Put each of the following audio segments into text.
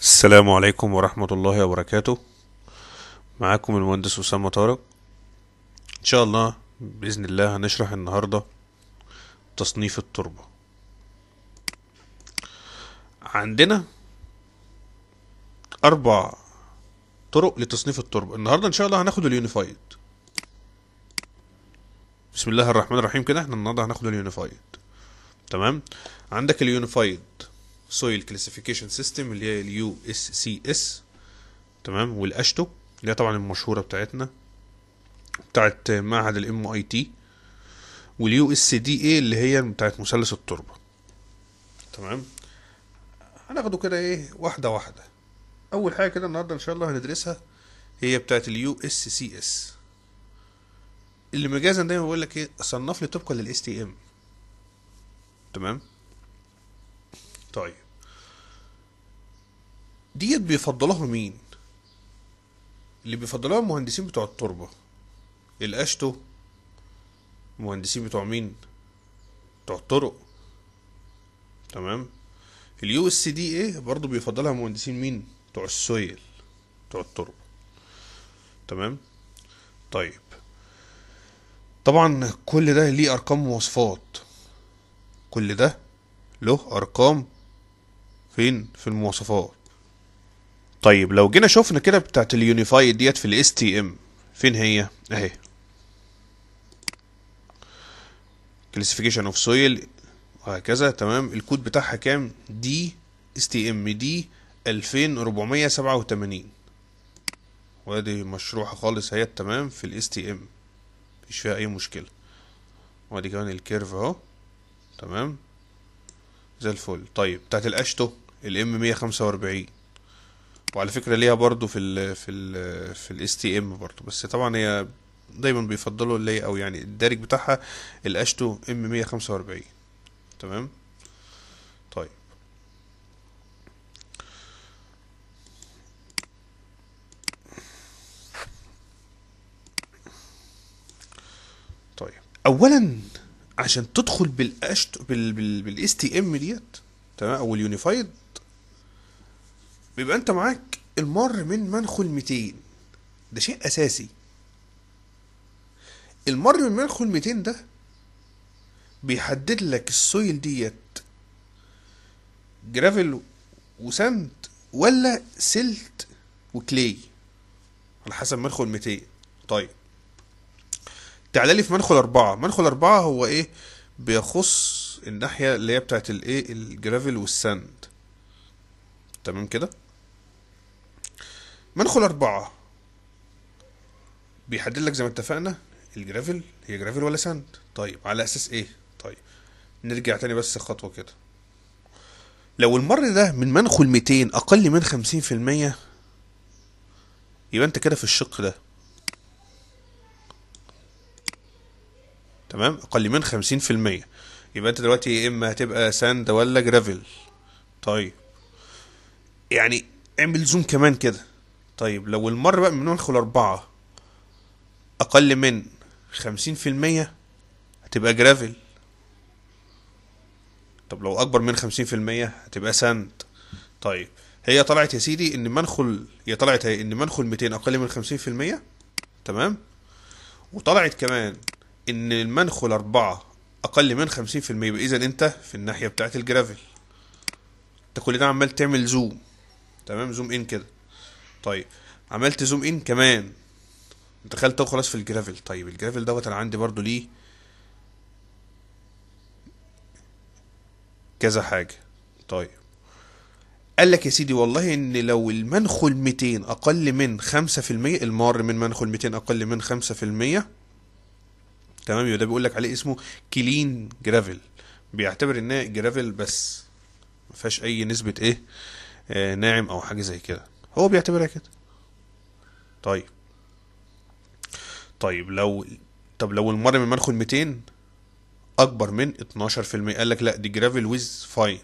السلام عليكم ورحمة الله وبركاته معاكم المهندس أسامة طارق إن شاء الله بإذن الله هنشرح النهاردة تصنيف التربة عندنا أربع طرق لتصنيف التربة النهاردة إن شاء الله هناخد اليونيفايد بسم الله الرحمن الرحيم كده احنا النهاردة هناخد اليونيفايد تمام عندك اليونيفايد سويل كلاسيفيكيشن سيستم اللي هي اليو اس سي اس تمام والاشتو اللي هي طبعا المشهوره بتاعتنا بتاعت معهد الام اي تي واليو اس دي اي اللي هي بتاعت مثلث التربه تمام هناخده كده ايه واحده واحده اول حاجه كده النهارده ان شاء الله هندرسها هي بتاعت اليو اس سي اس اللي مجازا دايما بيقول لك ايه صنف لي طبقا للاس تي ام تمام طيب ديت بيفضلها مين اللي بيفضلها المهندسين بتوع التربه القشطه المهندسين بتوع مين بتوع الطرق تمام اليو اس دي ايه برضه بيفضلها مهندسين مين بتوع السويل بتوع التربه تمام طيب طبعا كل ده ليه ارقام ومواصفات كل ده له ارقام فين في المواصفات طيب لو جينا شفنا كده بتاعت اليونيفايد ديت في الاس تي ام فين هي اهي كلاسيفيكيشن اوف سويل وهكذا تمام الكود بتاعها كام دي اس تي ام دي 2487 وادي مشروحه خالص اهي تمام في الاس تي ام مفيش فيها اي مشكله وادي كمان الكيرف اهو تمام زي الفل طيب بتاعت الاشتو الام 145 وعلى فكره ليها برضو في ال في ال في الاس تي ام برضو بس طبعا هي دايما بيفضلوا اللي او يعني الدارج بتاعها الاشتو ام 145 تمام طيب طيب اولا عشان تدخل بالاشتو بالاس تي ام ديت تمام او اليونيفايد بيبقى انت معاك المر من منخل 200 ده شيء اساسي المر من منخل 200 ده بيحدد لك السويل ديت جرافل وسند ولا سلت وكلي على حسب منخل 200 طيب تعالى لي في منخل أربعة منخل أربعة هو إيه بيخص الناحية اللي هي بتاعت الإيه الجرافل والساند تمام كده مدخل أربعة بيحدد لك زي ما اتفقنا الجرافل هي جرافل ولا ساند طيب على أساس إيه طيب نرجع تاني بس خطوة كده لو المر ده من منخل 200 أقل من 50% يبقى أنت كده في الشق ده تمام أقل من 50% يبقى أنت دلوقتي يا إما هتبقى ساند ولا جرافل طيب يعني اعمل زوم كمان كده طيب لو المر بقى ممنوع يدخل أربعة أقل من خمسين في المية هتبقى جرافل طب لو أكبر من خمسين في المية هتبقى ساند طيب هي طلعت يا سيدي إن منخل هي طلعت هي إن منخل ميتين أقل من خمسين في المية تمام وطلعت كمان إن المنخل أربعة أقل من خمسين في المية إذا أنت في الناحية بتاعت الجرافل أنت كل ده عمال تعمل زوم تمام زوم إن كده طيب عملت زوم ان كمان دخلت وخلاص في الجرافل طيب الجرافل دوت انا عندي برضو ليه كذا حاجه طيب قال لك يا سيدي والله ان لو المنخل 200 اقل من 5% المار من منخل 200 اقل من 5% تمام يبقى ده بيقول لك عليه اسمه كلين جرافل بيعتبر انها جرافل بس ما فيهاش اي نسبه ايه آه ناعم او حاجه زي كده هو بيعتبرها كده طيب طيب لو طب لو المرمي مدخل 200 اكبر من 12% قال لك لا دي جرافيل ويز فاين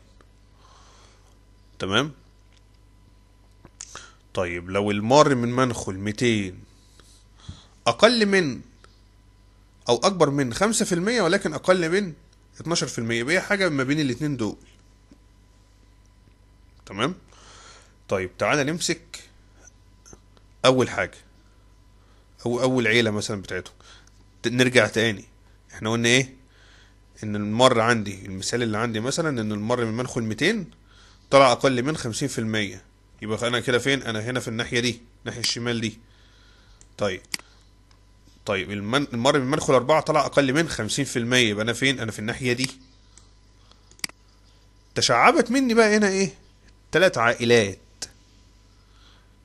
تمام طيب لو المار من منخل 200 اقل من او اكبر من 5% ولكن اقل من 12% يبقى حاجه ما بين الاتنين دول تمام طيب تعالى نمسك اول حاجه او اول عيله مثلا بتاعتهم نرجع تاني احنا قلنا ايه ان المر عندي المثال اللي عندي مثلا ان المر من منخل 200 طلع اقل من 50% يبقى انا كده فين انا هنا في الناحيه دي الناحيه الشمال دي طيب طيب المر من مدخل أربعة طلع أقل من خمسين في المية يبقى أنا فين؟ أنا في الناحية دي. تشعبت مني بقى هنا إيه؟ تلات عائلات.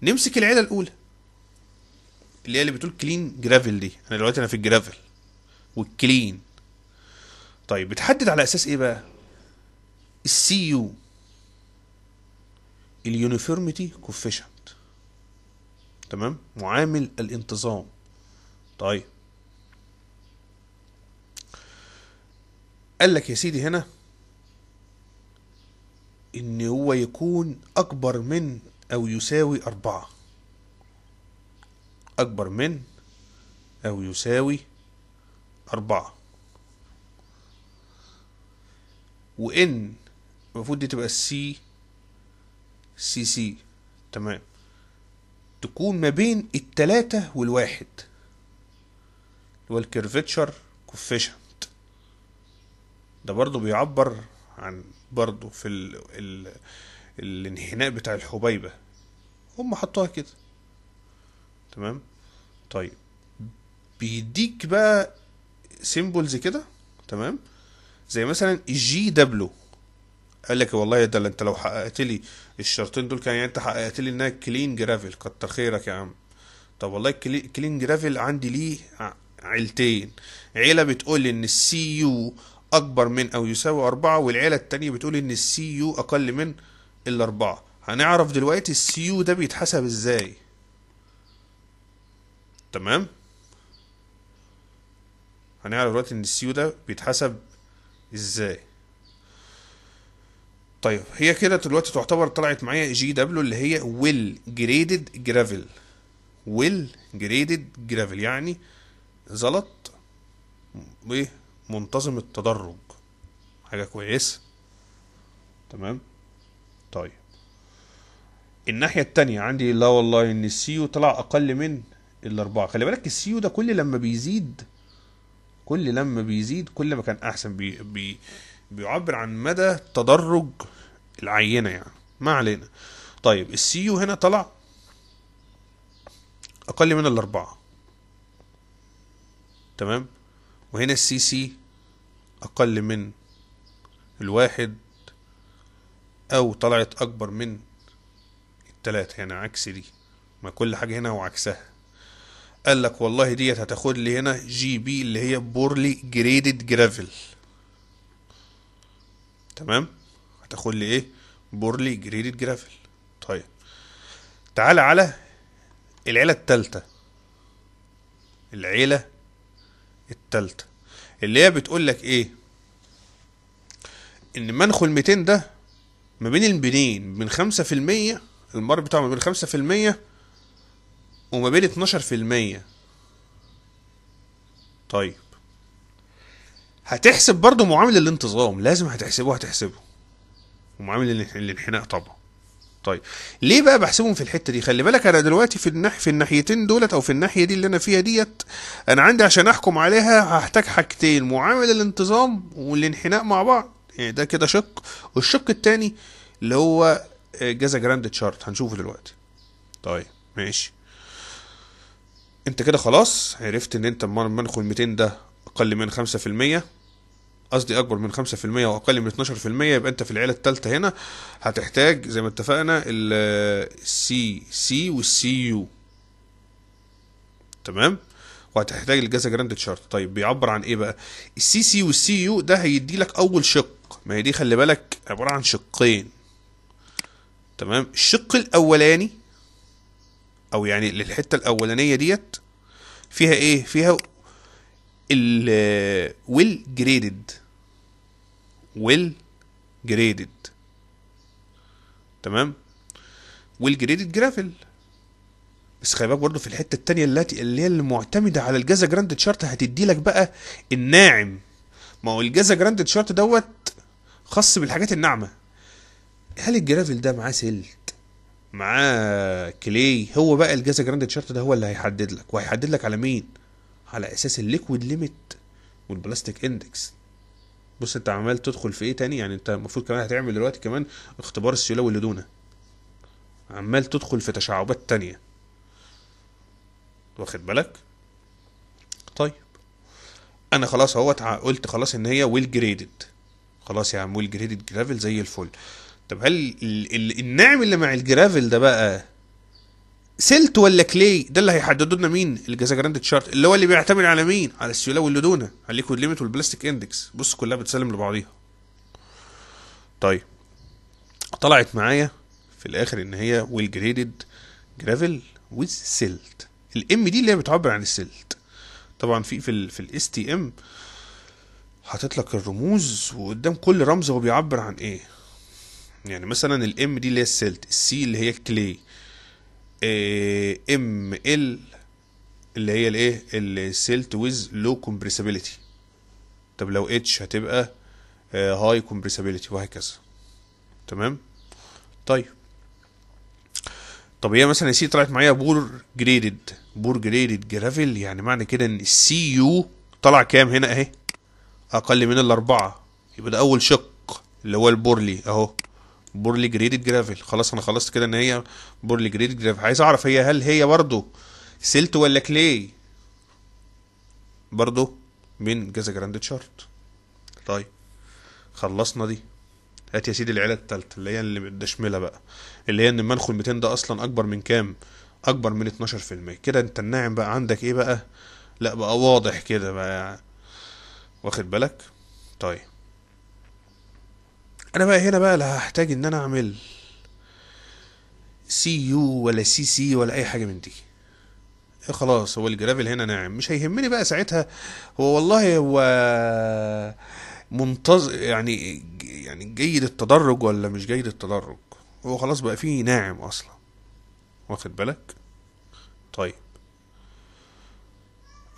نمسك العيله الاولى اللي هي اللي بتقول كلين جرافل دي انا دلوقتي انا في الجرافل والكلين طيب بتحدد على اساس ايه بقى السي يو اليونيفورميتي كوفيشنت تمام معامل الانتظام طيب قال لك يا سيدي هنا ان هو يكون اكبر من أو يساوي أربعة أكبر من أو يساوي أربعة وإن المفروض دي تبقى السي سي سي تمام تكون ما بين التلاتة والواحد اللي هو الكيرفيتشر كوفيشنت ده برضو بيعبر عن برضو في ال ال الانحناء بتاع الحبيبه هم حطوها كده تمام طيب بيديك بقى سيمبلز كده تمام زي مثلا الجي دبليو قال لك والله ده انت لو حققت لي الشرطين دول كان يعني انت حققت لي انها كلين جرافل كتر خيرك يا عم طب والله كلين جرافل عندي ليه عيلتين عيله بتقول ان السي يو اكبر من او يساوي أربعة والعيله التانية بتقول ان السي يو اقل من الأربعة هنعرف دلوقتي السيو ده بيتحسب ازاي تمام هنعرف دلوقتي ان السيو ده بيتحسب ازاي طيب هي كده دلوقتي تعتبر طلعت معايا جي دبليو اللي هي ويل جريدد جرافل ويل جريدد جرافل يعني زلط إيه؟ منتظم التدرج حاجه كويسه تمام طيب الناحيه التانية عندي لا والله ان السيو طلع اقل من الاربعه خلي بالك السيو ده كل لما بيزيد كل لما بيزيد كل ما كان احسن بي بي بيعبر عن مدى تدرج العينه يعني ما علينا طيب السيو هنا طلع اقل من الاربعه تمام وهنا السي سي اقل من الواحد او طلعت اكبر من التلاتة يعني عكس دي ما كل حاجة هنا وعكسها قال لك والله ديت هتاخد لي هنا جي بي اللي هي بورلي جريدد جرافل تمام هتاخد لي ايه بورلي جريدد جرافل طيب تعالى على العيلة التالتة العيلة التالتة اللي هي بتقول لك ايه ان منخل ال 200 ده ما بين البنين من خمسة في المية المر بتاعه ما بين خمسة في المية وما بين اتناشر في المية طيب هتحسب برضه معامل الانتظام لازم هتحسبه هتحسبه ومعامل الانحناء طبعا طيب ليه بقى بحسبهم في الحته دي خلي بالك انا دلوقتي في النح في الناحيتين دولت او في الناحيه دي اللي انا فيها ديت انا عندي عشان احكم عليها هحتاج حاجتين معامل الانتظام والانحناء مع بعض يعني ده كده شق والشق التاني اللي هو آه، جازا جراند تشارت هنشوفه دلوقتي طيب ماشي انت كده خلاص عرفت ان انت المنخ ال 200 ده اقل من 5% قصدي اكبر من 5% واقل من 12% يبقى انت في العيله الثالثه هنا هتحتاج زي ما اتفقنا السي سي آه، والسي يو تمام وهتحتاج الجازا جراند تشارت طيب بيعبر عن ايه بقى السي سي والسي يو ده هيدي لك اول شق ما هي دي خلي بالك عباره عن شقين تمام الشق الاولاني او يعني الحته الاولانيه ديت فيها ايه فيها ال ويل جريدد ويل جريدد تمام ويل جريدد جرافل بس خلي بالك برضه في الحته الثانيه اللي هي المعتمده على الجازا جراند تشارت هتدي لك بقى الناعم ما هو الجازا جراند تشارت دوت خاص بالحاجات الناعمه هل الجرافيل ده معاه سلت معاه كلي هو بقى الجازا جراند تشارت ده هو اللي هيحدد لك وهيحدد لك على مين على اساس الليكويد ليميت والبلاستيك اندكس بص انت عمال تدخل في ايه تاني يعني انت المفروض كمان هتعمل دلوقتي كمان اختبار السيولوي اللي دونه عمال تدخل في تشعبات تانية واخد بالك طيب انا خلاص اهوت قلت خلاص ان هي ويل جريدد خلاص يا عم ويل جريدد جرافل زي الفل طب هل ال ال الناعم اللي مع الجرافل ده بقى سلت ولا كلي ده اللي هيحددوا لنا مين الجازا جراند تشارت اللي هو اللي بيعتمد على مين على السيوله واللدونه على الليكويد ليميت والبلاستيك اندكس بص كلها بتسلم لبعضيها طيب طلعت معايا في الاخر ان هي ويل جريدد جرافل ويز سيلت الام دي اللي هي بتعبر عن السيلت طبعا في في الـ في الاس تي ام حاطط لك الرموز وقدام كل رمز هو بيعبر عن ايه يعني مثلا الام دي اللي هي السلت السي اللي هي الكلي ام ال اللي هي الايه السلت ويز لو كومبريسابيلتي طب لو اتش هتبقى هاي آه، كومبريسابيلتي وهكذا تمام طيب طب هي مثلا السي طلعت معايا بور جريدد بور جريدد جرافل يعني معنى كده ان السي يو طلع كام هنا اهي اقل من الاربعه يبقى ده اول شق اللي هو البورلي اهو بورلي جريدد جرافل خلاص انا خلصت كده ان هي بورلي جريدد جرافل عايز اعرف هي هل هي برضه سلت ولا كلي برضه من جازا جراند شارت طيب خلصنا دي هات يا سيدي العيله الثالثه اللي هي اللي مدشمله بقى اللي هي ان المنخل 200 ده اصلا اكبر من كام اكبر من 12% كده انت الناعم بقى عندك ايه بقى لا بقى واضح كده بقى واخد بالك طيب انا بقى هنا بقى لا هحتاج ان انا اعمل سي يو ولا سي سي ولا اي حاجه من دي إيه خلاص هو الجرافل هنا ناعم مش هيهمني بقى ساعتها هو والله هو منتظ يعني يعني جيد التدرج ولا مش جيد التدرج هو خلاص بقى فيه ناعم اصلا واخد بالك طيب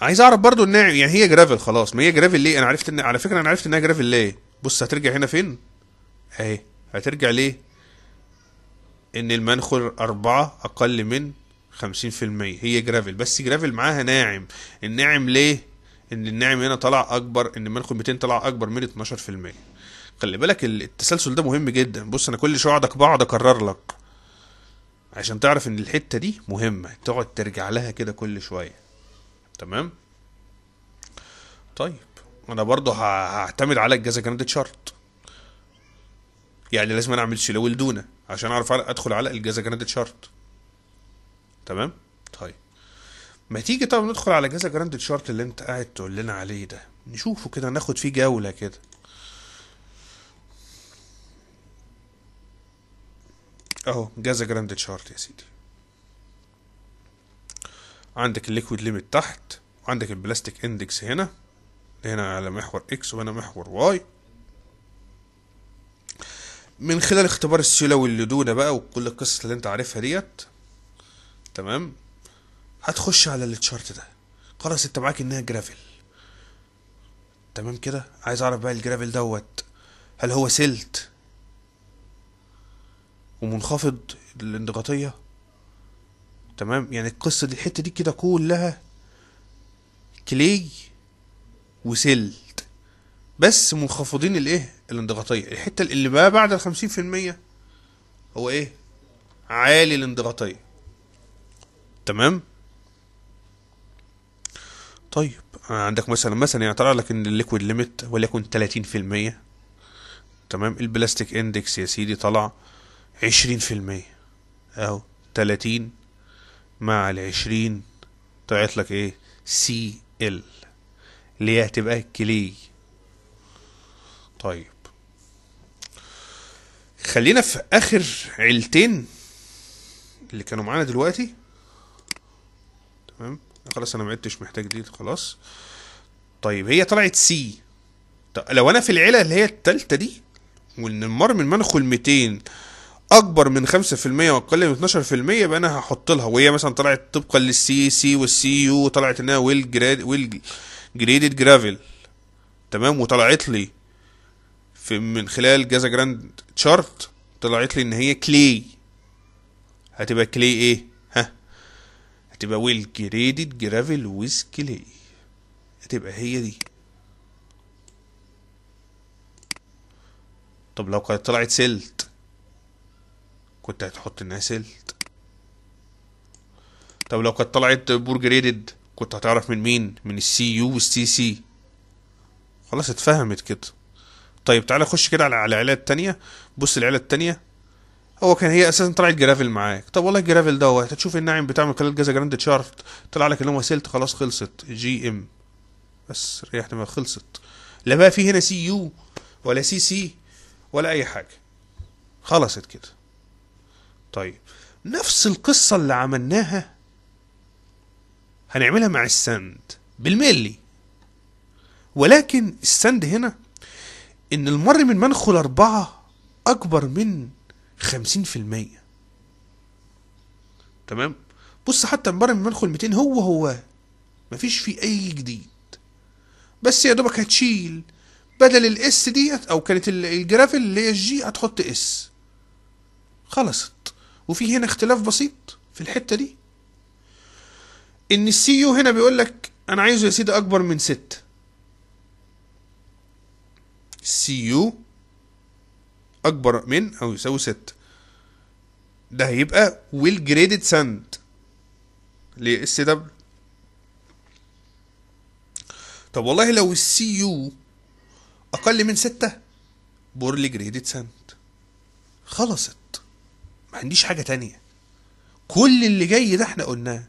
عايز اعرف برضو الناعم يعني هي جرافل خلاص ما هي جرافل ليه انا عرفت ان على فكره انا عرفت انها جرافل ليه بص هترجع هنا فين اهي هترجع ليه ان المنخل أربعة أقل من خمسين في المية هي جرافل بس جرافل معاها ناعم الناعم ليه ان الناعم هنا طلع اكبر ان المنخل 200 طلع اكبر من 12% خلي بالك التسلسل ده مهم جدا بص انا كل شويه اقعد بقعد اكرر لك عشان تعرف ان الحته دي مهمه تقعد ترجع لها كده كل شويه تمام طيب انا برضو هعتمد على الجزا جراند تشارت يعني لازم اعمل شيله ولدونه عشان اعرف ادخل على الجازا جراند شارت تمام طيب ما تيجي طب ندخل على جازا جراند شارت اللي انت قاعد تقول لنا عليه ده نشوفه كده ناخد فيه جوله كده اهو جازا جراند شارت يا سيدي عندك الليكويد ليميت تحت وعندك البلاستيك اندكس هنا هنا على محور اكس وهنا محور واي من خلال اختبار السيولة واللدونة بقى وكل القصة اللي انت عارفها ديت تمام هتخش على التشارت ده خلاص انت معاك انها جرافل تمام كده عايز اعرف بقى الجرافل دوت هل هو سلت ومنخفض الانضغاطية تمام يعني القصة دي الحتة دي كده كلها كلي وسلت بس منخفضين الايه الانضغاطيه الحته اللي ما بعد ال 50% هو ايه عالي الانضغاطيه تمام طيب عندك مثلا مثلا يعني طلع لك ان الليكويد ليميت وليكن 30% تمام البلاستيك اندكس يا سيدي طلع 20% اهو 30 مع ال 20 طلعت لك ايه سي ال اللي هي هتبقى كلي طيب خلينا في اخر عيلتين اللي كانوا معانا دلوقتي تمام خلاص انا ما عدتش محتاج دي خلاص طيب هي طلعت سي لو انا في العيله اللي هي التالتة دي وان المار من منخل 200 اكبر من 5% واقل من 12% يبقى انا هحط لها وهي مثلا طلعت طبقا للسي سي والسي يو طلعت انها ويل جريد ويل جريدد جرافل تمام وطلعت لي في من خلال جازا جراند تشارت طلعت لي ان هي كلي هتبقى كلي ايه ها هتبقى ويل جريدد جرافل ويز كلي هتبقى هي دي طب لو كانت طلعت سلت كنت هتحط انها سلت طب لو كانت طلعت بور جريدد كنت هتعرف من مين من السي يو والسي سي خلاص اتفهمت كده طيب تعالى خش كده على العلاقه التانية بص العلاقه التانية هو كان هي اساسا طلع الجرافل معاك طب والله الجرافل دوت هتشوف الناعم بتاع من خلال جازا جراند تشارت طلع لك ان هو سيلت خلاص خلصت جي ام بس ريحت ما خلصت لا بقى في هنا سي يو ولا سي سي ولا اي حاجه خلصت كده طيب نفس القصه اللي عملناها هنعملها مع السند بالملي ولكن السند هنا ان المر من منخل اربعة اكبر من خمسين في المية تمام بص حتى المر من منخل 200 هو هو مفيش فيه اي جديد بس يا دوبك هتشيل بدل الاس ديت او كانت الجراف اللي هي الجي هتحط اس خلصت وفي هنا اختلاف بسيط في الحته دي ان السي يو هنا بيقول لك انا عايزه يا سيدي اكبر من 6 سي يو اكبر من او يساوي 6 ده هيبقى ويل جريدد ساند اس دبل طب والله لو السي يو اقل من 6 بورلي جريدد ساند خلصت ما عنديش حاجه تانية كل اللي جاي ده احنا قلناه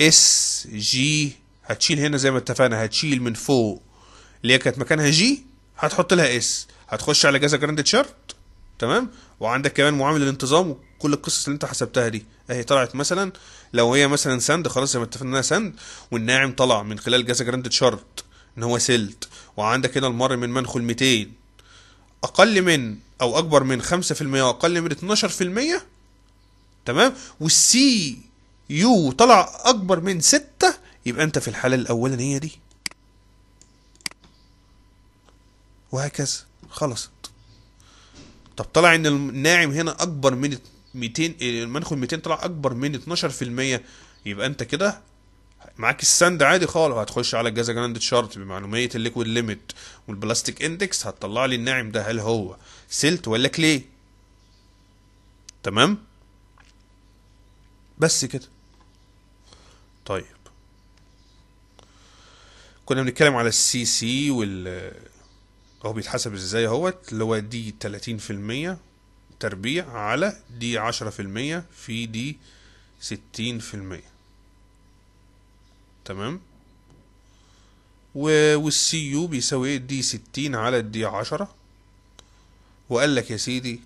اس جي هتشيل هنا زي ما اتفقنا هتشيل من فوق اللي هي كانت مكانها جي هتحط لها اس هتخش على جازا جراند تشارت تمام وعندك كمان معامل الانتظام وكل القصص اللي انت حسبتها دي اهي طلعت مثلا لو هي مثلا سند خلاص زي ما اتفقنا انها سند والناعم طلع من خلال جازا جراند تشارت ان هو سلت وعندك هنا المر من منخل 200 اقل من او اكبر من 5% واقل من 12% تمام والسي يو طلع اكبر من 6 يبقى انت في الحاله الاولانيه دي وهكذا خلصت طب طلع ان الناعم هنا اكبر من 200 المنخل 200 طلع اكبر من 12% يبقى انت كده معاك السند عادي خالص هتخش على الجازا جراند شارت بمعلوميه الليكويد ليميت والبلاستيك اندكس هتطلع لي الناعم ده هل هو سلت ولا كلي تمام بس كده طيب كنا بنتكلم على السي سي وال هو بيتحسب ازاي اهوت اللي هو دي 30% تربيع على دي 10% في دي 60% تمام والسي يو بيساوي ايه دي 60 على الدي 10 وقال لك يا سيدي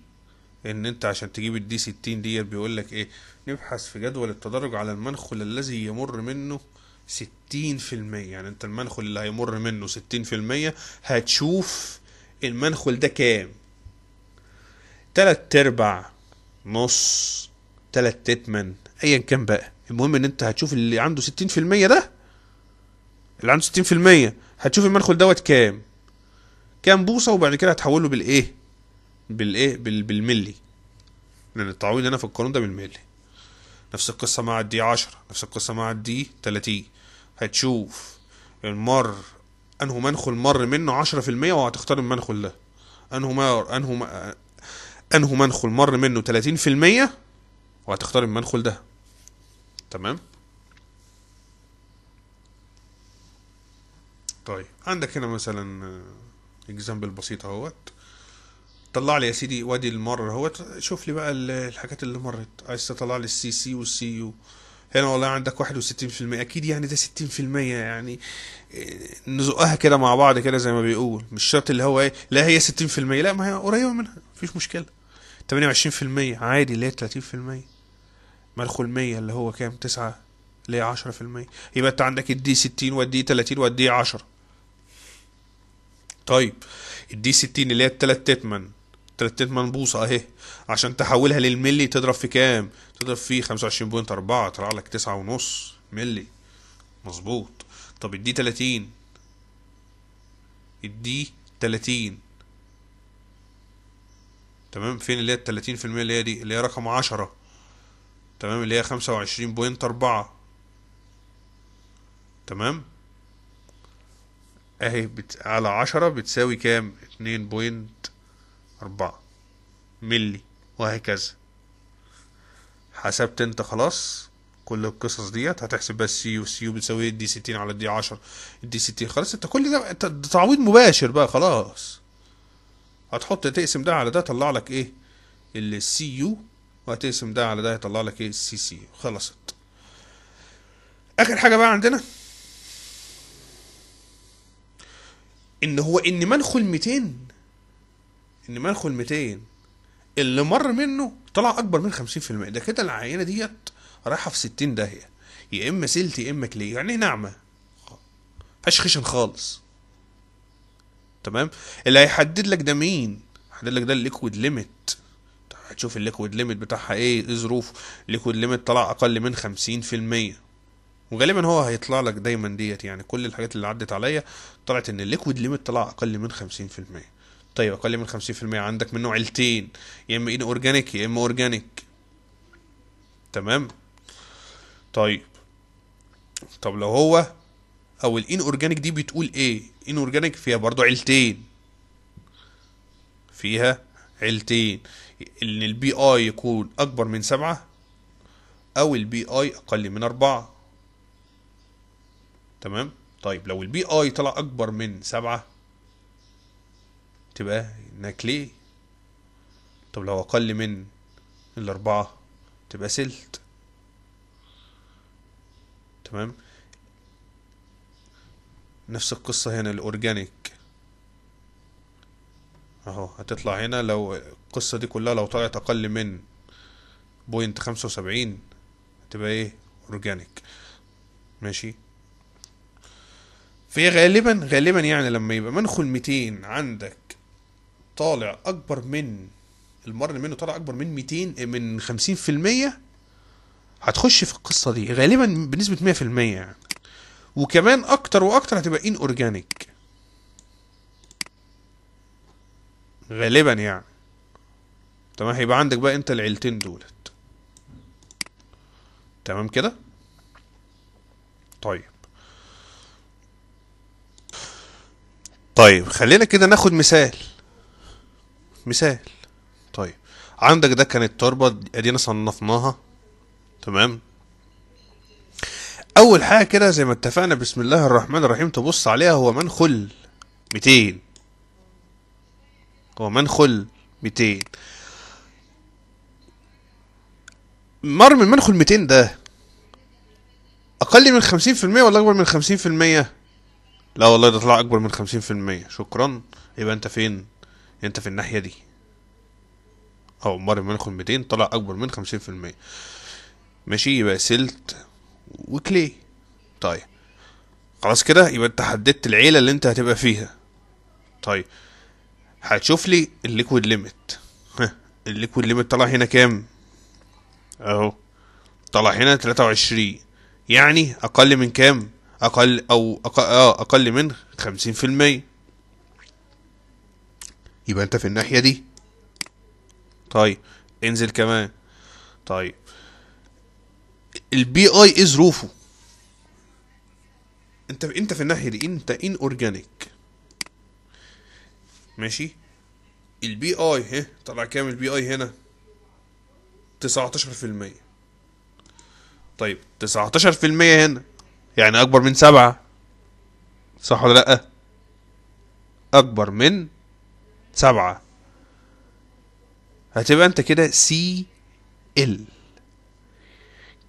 ان انت عشان تجيب الدي 60 ديت بيقول لك ايه نبحث في جدول التدرج على المنخل الذي يمر منه 60% يعني انت المنخل اللي هيمر منه 60% هتشوف المنخل ده كام تلات ارباع نص تلات تتمن ايا كان بقى المهم ان انت هتشوف اللي عنده 60% ده اللي عنده 60% هتشوف المنخل دوت كام كام بوصه وبعد كده هتحوله بالايه بالايه بالملي لان التعويض هنا في القانون ده بالملي نفس القصه مع الدي 10 نفس القصه مع الدي 30 هتشوف المر انه منخل مر منه 10% وهتختار المنخل ده انه مر انه انه منخل مر منه 30% وهتختار المنخل ده تمام طيب عندك هنا مثلا اكزامبل بسيط اهوت طلع لي يا سيدي وادي المر اهوت شوف لي بقى الحاجات اللي مرت عايز تطلع لي السي سي والسي يو هنا والله عندك 61% اكيد يعني ده 60% يعني إيه، نزقها كده مع بعض كده زي ما بيقول مش شرط اللي هو ايه لا هي 60% لا ما هي قريبه منها مفيش مشكله 28% عادي اللي هي 30% مدخل 100 اللي هو كام 9 اللي هي 10% يبقى انت عندك الدي 60 والدي 30 والدي 10 طيب الدي 60 اللي هي التلات تتمن تلتين منبوصة اهي عشان تحولها للملي تضرب في كام تضرب في خمسة وعشرين بوينت اربعة طلع لك تسعة ونص ملي مظبوط طب ادي تلاتين ادي تلاتين تمام فين اللي هي التلاتين في المية اللي هي دي اللي هي رقم عشرة تمام اللي هي خمسة وعشرين بوينت اربعة تمام اهي بت... على عشرة بتساوي كام اتنين بوينت أربعة ملي وهكذا حسبت انت خلاص كل القصص ديت هتحسب بس سي والسي بتساوي دي 60 على دي 10 دي 60 خلاص انت كل ده انت تعويض مباشر بقى خلاص هتحط تقسم ده على ده يطلع لك ايه السي يو وهتقسم ده على ده يطلع لك ايه السي سي خلصت اخر حاجه بقى عندنا ان هو ان منخل 200 ان مدخل 200 اللي مر منه طلع اكبر من 50% ده كده العينه ديت رايحه في 60 داهيه يا اما سلت يا اما كلي يعني إيه ناعمه مفيهاش خشن خالص تمام اللي هيحدد لك ده مين هيحدد لك ده الليكويد ليميت هتشوف الليكويد ليميت بتاعها ايه ايه ظروف الليكويد ليميت طلع اقل من 50% وغالبا هو هيطلع لك دايما ديت يعني كل الحاجات اللي عدت عليا طلعت ان الليكويد ليميت طلع اقل من 50% طيب اقل من 50% عندك منه عيلتين يا اما ان اورجانيك يا اما اورجانيك تمام طيب طب لو هو او الان اورجانيك دي بتقول ايه ان اورجانيك فيها برضو عيلتين فيها عيلتين ان البي اي يكون اكبر من سبعة او البي اي اقل من اربعة تمام طيب لو البي اي طلع اكبر من سبعة تبقى ليه طب لو أقل من الأربعة تبقى سلت تمام نفس القصة هنا الأورجانيك أهو هتطلع هنا لو القصة دي كلها لو طلعت أقل من بوينت خمسة وسبعين هتبقى إيه أورجانيك ماشي فهي غالبا غالبا يعني لما يبقى منخل ميتين عندك طالع اكبر من المرن منه طالع اكبر من 200 من 50% هتخش في القصه دي غالبا بنسبه 100% يعني وكمان اكتر واكتر هتبقى ان اورجانيك غالبا يعني تمام هيبقى عندك بقى انت العيلتين دولت تمام كده طيب طيب خلينا كده ناخد مثال مثال طيب عندك ده كانت تربه ادينا صنفناها تمام اول حاجه كده زي ما اتفقنا بسم الله الرحمن الرحيم تبص عليها هو منخل 200 هو منخل 200 مرمي المنخل 200 ده اقل من 50% ولا اكبر من 50% لا والله ده طلع اكبر من 50% شكرا يبقى انت فين انت في الناحيه دي او مر منخ 200 طلع اكبر من 50% ماشي يبقى سلت وكلي طيب خلاص كده يبقى انت حددت العيله اللي انت هتبقى فيها طيب هتشوف لي الليكويد ليميت الليكويد ليميت طلع هنا كام اهو طلع هنا 23 يعني اقل من كام اقل او أقل, اه اقل من 50% يبقى انت في الناحية دي طيب انزل كمان طيب البي اي ايه ظروفه انت انت في الناحية دي انت ان اورجانيك ماشي البي اي ها طلع كام البي اي هنا 19% طيب 19% هنا يعني اكبر من سبعة صح ولا لا اكبر من سبعة هتبقى انت كده سي ال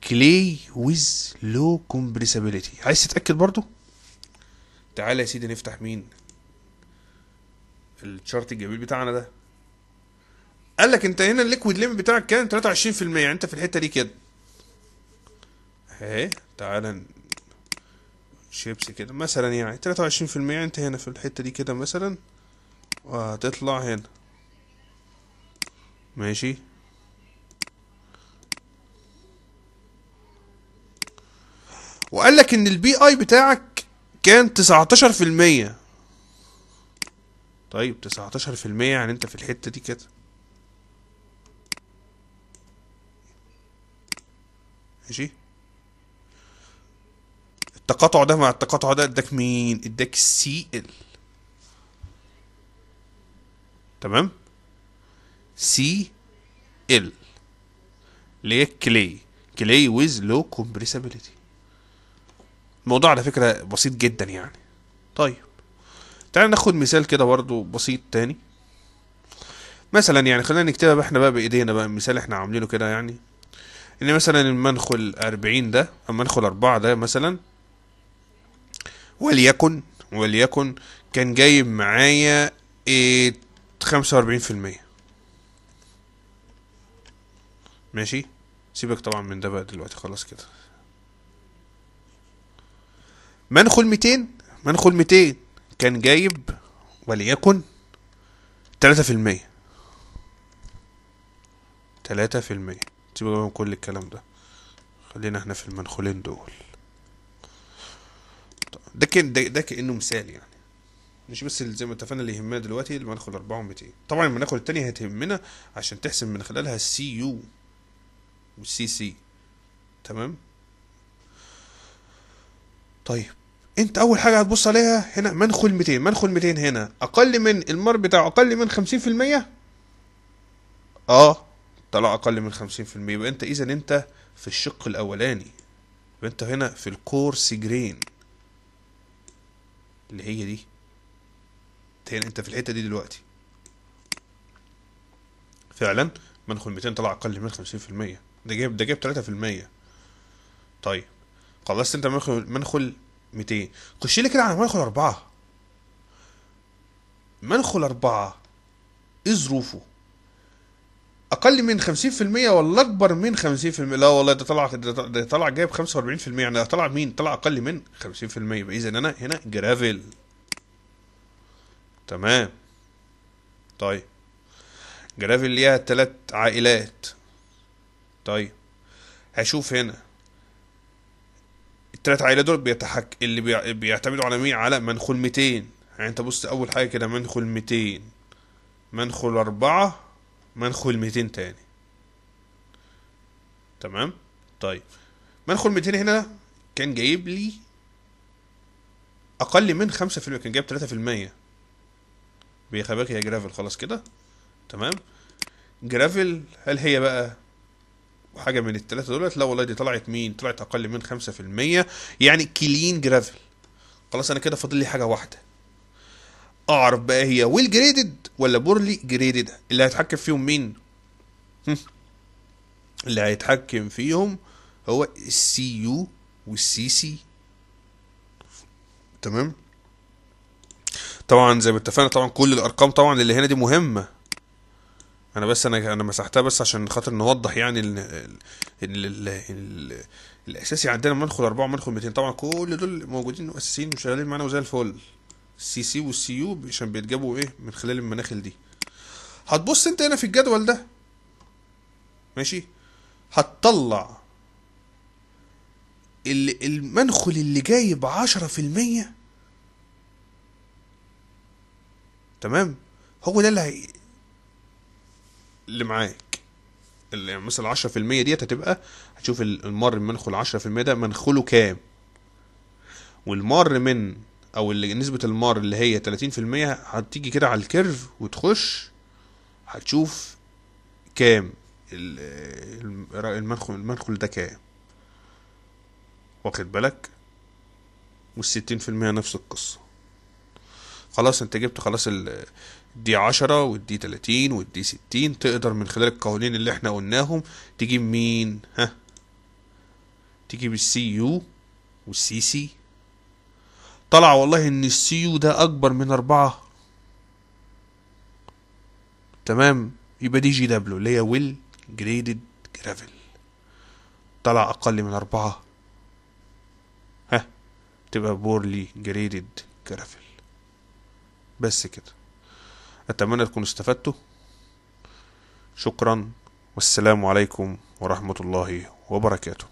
كلي ويز لو كومبريسابيلتي عايز تتاكد برضو تعالى يا سيدي نفتح مين الشارت الجميل بتاعنا ده قال لك انت هنا الليكويد ليم بتاعك كان 23% يعني انت في الحته دي كده اهي تعالى شيبسي كده مثلا يعني 23% انت هنا في الحته دي كده مثلا وهتطلع هنا ماشي وقال لك ان البي اي بتاعك كان 19% طيب 19% يعني انت في الحتة دي كده ماشي التقاطع ده مع التقاطع ده اداك مين اداك سي ال تمام سي ال اللي هي كلي كلي ويز لو كومبريسابيلتي الموضوع على فكره بسيط جدا يعني طيب تعال ناخد مثال كده برضو بسيط تاني مثلا يعني خلينا نكتبها احنا بقى بايدينا بقى المثال احنا عاملينه كده يعني ان مثلا المنخل 40 ده المنخل 4 ده مثلا وليكن وليكن كان جايب معايا خمسة وأربعين في المية ماشي سيبك طبعا من ده بقى دلوقتي خلاص كده منخل ميتين منخل ميتين كان جايب وليكن تلاتة في المية تلاتة في المية سيبك من كل الكلام ده خلينا احنا في المنخولين دول ده كان ده, ده كأنه مثال يعني مش بس زي ما اتفقنا اللي يهمنا دلوقتي المناخ 400 طبعا المناخ التانية هتهمنا عشان تحسب من خلالها السي يو والسي سي تمام طيب انت اول حاجه هتبص عليها هنا منخل 200 منخل 200 هنا اقل من المار بتاعه اقل من 50% اه طلع اقل من 50% يبقى انت اذا انت في الشق الاولاني يبقى انت هنا في الكورس جرين اللي هي دي انت في الحته دي دلوقتي فعلا مدخل 200 طلع اقل من 50% ده جايب ده جايب 3% طيب خلصت انت مدخل مدخل 200 خش لي كده على مدخل 4 مدخل 4 ايه ظروفه اقل من 50% ولا اكبر من 50% لا والله ده طلع ده طلع جايب 45% يعني طلع مين طلع اقل من 50% اذا انا هنا جرافل تمام طيب جرافيل ليها تلات عائلات طيب هشوف هنا التلات عائلات دول بيتحك اللي بيعتمدوا على مين على منخول 200 يعني انت بص اول حاجه كده منخل 200 منخل أربعة منخل 200 تاني تمام طيب منخل 200 هنا كان جايب لي اقل من 5% كان جايب 3% بيخباك هي جرافل خلاص كده تمام جرافل هل هي بقى حاجه من الثلاثه دولت لا والله دي طلعت مين طلعت اقل من 5% يعني كلين جرافل خلاص انا كده فاضل لي حاجه واحده اعرف بقى هي ويل جريدد ولا بورلي جريدد اللي هيتحكم فيهم مين اللي هيتحكم فيهم هو السي يو والسي سي تمام طبعا زي ما اتفقنا طبعا كل الارقام طبعا اللي هنا دي مهمه انا بس انا انا مسحتها بس عشان خاطر نوضح يعني ال ال ال ال ال الاساسي عندنا مدخل اربعة ومدخل 200 طبعا كل دول موجودين واساسيين وشغالين معانا وزي الفل السي سي والسي يو عشان بيتجابوا ايه من خلال المناخل دي هتبص انت هنا في الجدول ده ماشي هتطلع المنخل اللي جايب عشرة في المية تمام هو ده اللي هي... اللي معاك اللي يعني مثلا 10% ديت هتبقى هتشوف المر من منخل 10% ده منخله كام والمر من او اللي نسبة المار اللي هي تلاتين في المية هتيجي كده على الكيرف وتخش هتشوف كام المنخل المنخل ده كام واخد بالك والستين في المية نفس القصة خلاص انت جبت خلاص ال دي 10 والدي 30 والدي 60 تقدر من خلال القوانين اللي احنا قلناهم تجيب مين ها تجيب السي يو والسي سي طلع والله ان السي يو ده اكبر من اربعة تمام يبقى دي جي دبليو اللي هي ويل جريدد جرافل طلع اقل من اربعة ها تبقى بورلي جريدد جرافل بس كده أتمنى تكونوا استفدتوا شكرا والسلام عليكم ورحمة الله وبركاته